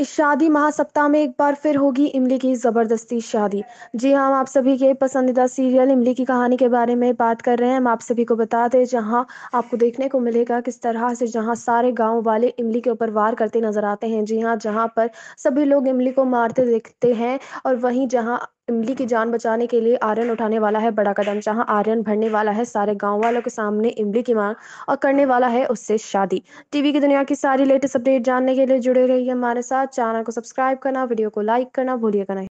इस शादी महासप्ताह में एक बार फिर होगी इमली की ज़बरदस्ती शादी जी हाँ हम आप सभी के पसंदीदा सीरियल इमली की कहानी के बारे में बात कर रहे हैं हम आप सभी को बता दें जहाँ आपको देखने को मिलेगा किस तरह से जहाँ सारे गांव वाले इमली के ऊपर वार करते नजर आते हैं जी हाँ जहाँ पर सभी लोग इमली को मारते देखते हैं और वहीं जहाँ इमली की जान बचाने के लिए आर्यन उठाने वाला है बड़ा कदम जहां आर्यन भरने वाला है सारे गांव वालों के सामने इमली की मांग और करने वाला है उससे शादी टीवी की दुनिया की सारी लेटेस्ट अपडेट जानने के लिए जुड़े रहिए हमारे साथ चैनल को सब्सक्राइब करना वीडियो को लाइक करना भूलिएगा नहीं